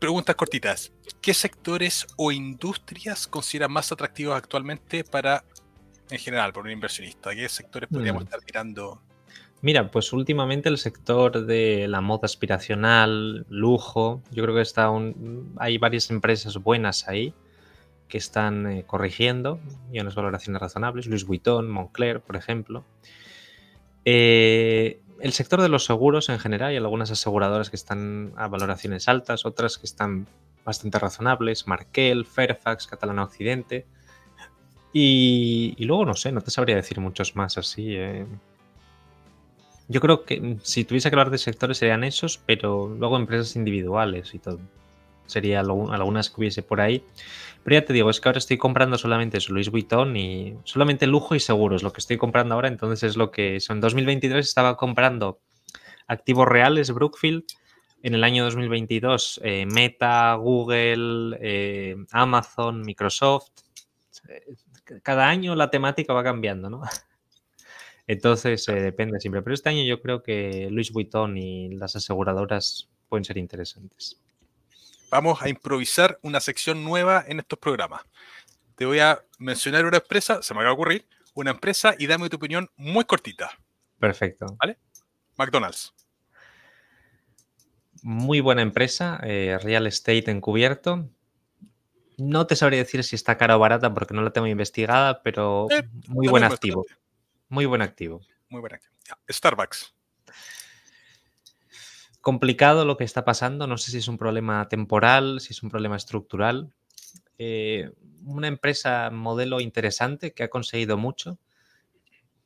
preguntas cortitas. ¿Qué sectores o industrias consideran más atractivos actualmente para, en general, para un inversionista? ¿Qué sectores mm. podríamos estar mirando? Mira, pues últimamente el sector de la moda aspiracional, lujo, yo creo que está un, hay varias empresas buenas ahí que están eh, corrigiendo y unas valoraciones razonables. Luis Vuitton, Moncler, por ejemplo. Eh, el sector de los seguros en general, hay algunas aseguradoras que están a valoraciones altas, otras que están bastante razonables, Markel, Fairfax, Catalana Occidente. Y, luego no sé, no te sabría decir muchos más así. Eh. Yo creo que mm, si tuviese que hablar de sectores serían esos, pero luego empresas individuales y todo sería algunas que hubiese por ahí. Pero ya te digo, es que ahora estoy comprando solamente eso, Luis Vuitton y solamente lujo y seguro es lo que estoy comprando ahora. Entonces es lo que En 2023 estaba comprando activos reales, Brookfield. En el año 2022, eh, Meta, Google, eh, Amazon, Microsoft. Eh, cada año la temática va cambiando, ¿no? Entonces depende siempre. Pero este año yo creo que Luis Vuitton y las aseguradoras pueden ser interesantes vamos a improvisar una sección nueva en estos programas. Te voy a mencionar una empresa, se me acaba de ocurrir, una empresa y dame tu opinión muy cortita. Perfecto. ¿Vale? McDonald's. Muy buena empresa, eh, real estate encubierto. No te sabría decir si está cara o barata porque no la tengo investigada, pero eh, muy buen activo. Muy buen activo. Muy buen activo. Starbucks complicado lo que está pasando. No sé si es un problema temporal, si es un problema estructural. Eh, una empresa modelo interesante que ha conseguido mucho.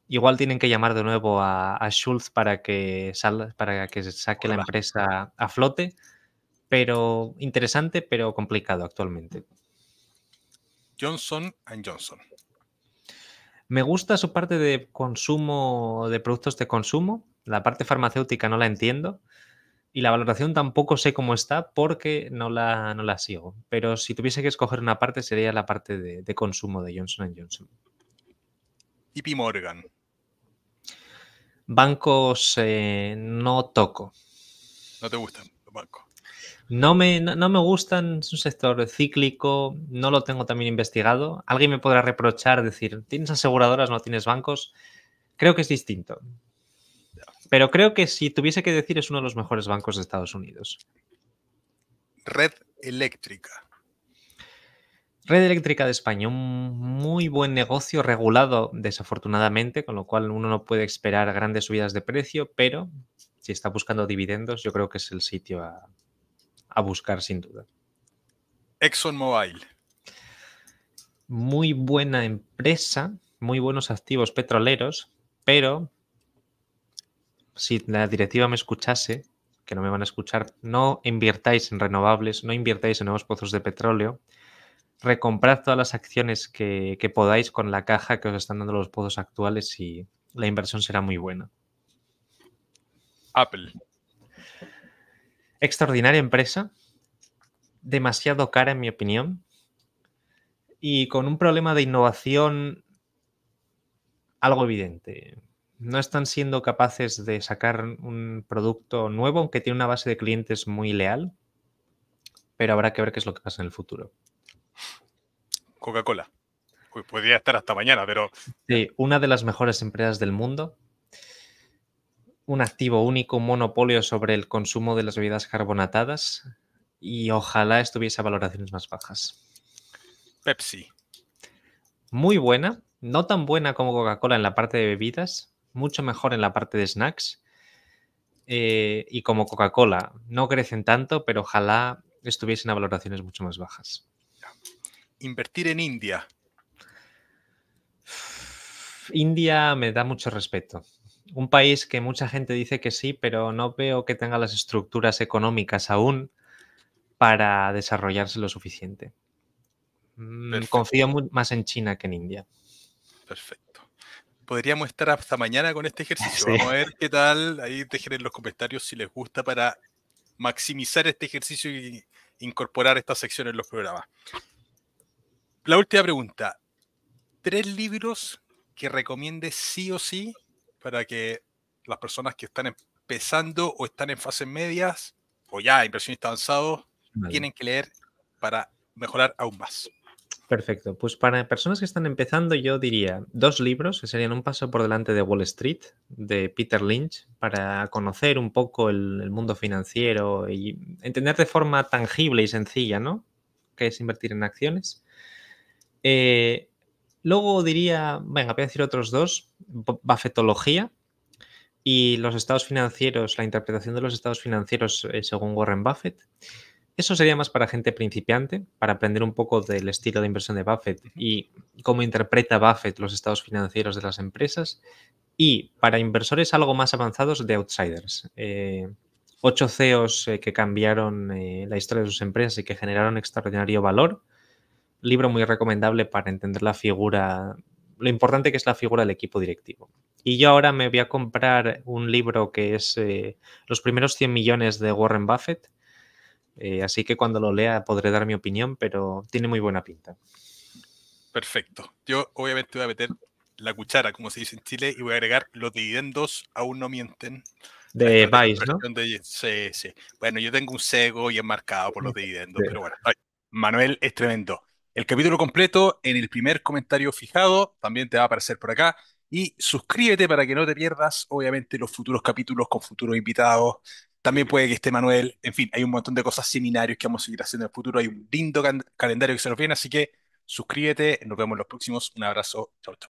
Igual tienen que llamar de nuevo a, Schultz para que, para que saque la empresa a flote, pero interesante, pero complicado actualmente. Johnson Johnson. Me gusta su parte de consumo, de productos de consumo. La parte farmacéutica no la entiendo y la valoración tampoco sé cómo está porque no la, no la sigo. Pero si tuviese que escoger una parte sería la parte de, consumo de Johnson Johnson. ¿Y Morgan. Bancos eh, no toco. No te gustan los bancos. No me, no, no me gustan, es un sector cíclico, no lo tengo también investigado. Alguien me podrá reprochar, decir, ¿tienes aseguradoras, no tienes bancos? Creo que es distinto. Pero creo que si tuviese que decir es uno de los mejores bancos de Estados Unidos. Red Eléctrica. Red Eléctrica de España, un muy buen negocio regulado desafortunadamente, con lo cual uno no puede esperar grandes subidas de precio, pero si está buscando dividendos, yo creo que es el sitio a, buscar sin duda. ExxonMobil. Muy buena empresa, muy buenos activos petroleros, pero si la directiva me escuchase, que no me van a escuchar, no inviertáis en renovables, no inviertáis en nuevos pozos de petróleo, recomprad todas las acciones que, que podáis con la caja que os están dando los pozos actuales y la inversión será muy buena. Apple. Extraordinaria empresa, demasiado cara en mi opinión, y con un problema de innovación algo evidente no están siendo capaces de sacar un producto nuevo, aunque tiene una base de clientes muy leal, pero habrá que ver qué es lo que pasa en el futuro. Coca-Cola. podría estar hasta mañana, pero... Sí, una de las mejores empresas del mundo. Un activo único, un monopolio sobre el consumo de las bebidas carbonatadas y ojalá estuviese a valoraciones más bajas. Pepsi. Muy buena, no tan buena como Coca-Cola en la parte de bebidas, mucho mejor en la parte de snacks. Eh, y como Coca-Cola, no crecen tanto, pero ojalá estuviesen a valoraciones mucho más bajas. Invertir en India. India me da mucho respeto. Un país que mucha gente dice que sí, pero no veo que tenga las estructuras económicas aún para desarrollarse lo suficiente. Mm, confío más en China que en India. Perfecto podríamos estar hasta mañana con este ejercicio. Vamos a ver qué tal. Ahí dejen en los comentarios si les gusta para maximizar este ejercicio e incorporar esta sección en los programas. La última pregunta. Tres libros que recomiendes sí o sí para que las personas que están empezando o están en fases medias o ya inversionistas avanzados tienen que leer para mejorar aún más. Perfecto. Pues para personas que están empezando, yo diría dos libros que serían Un paso por delante de Wall Street, de Peter Lynch, para conocer un poco el, mundo financiero y entender de forma tangible y sencilla, ¿no? Qué es invertir en acciones. Eh, luego diría, venga, voy a decir otros dos, bafetología y los estados financieros, la interpretación de los estados financieros eh, según Warren Buffett. Eso sería más para gente principiante, para aprender un poco del estilo de inversión de Buffett y cómo interpreta Buffett los estados financieros de las empresas. Y para inversores algo más avanzados de outsiders. Eh, ocho CEOs eh, que cambiaron eh, la historia de sus empresas y que generaron extraordinario valor. Libro muy recomendable para entender la figura, lo importante que es la figura del equipo directivo. Y yo ahora me voy a comprar un libro que es Los primeros 100 millones de Warren Buffett eh, así que cuando lo lea podré dar mi opinión, pero tiene muy buena pinta. Perfecto. Yo obviamente voy a meter la cuchara, como se dice en Chile, y voy a agregar los dividendos aún no mienten. De Vice, ¿no? sí, sí. Bueno, yo tengo un cego y marcado por los dividendos, pero bueno. Manuel es tremendo. El capítulo completo en el primer comentario fijado también te va a aparecer por acá. Y suscríbete para que no te pierdas, obviamente, los futuros capítulos con futuros invitados, también puede que esté Manuel. En fin, hay un montón de cosas, seminarios que vamos a seguir haciendo en el futuro. Hay un lindo calendario que se nos viene, así que suscríbete. Nos vemos en los próximos. Un abrazo. Chau, chau.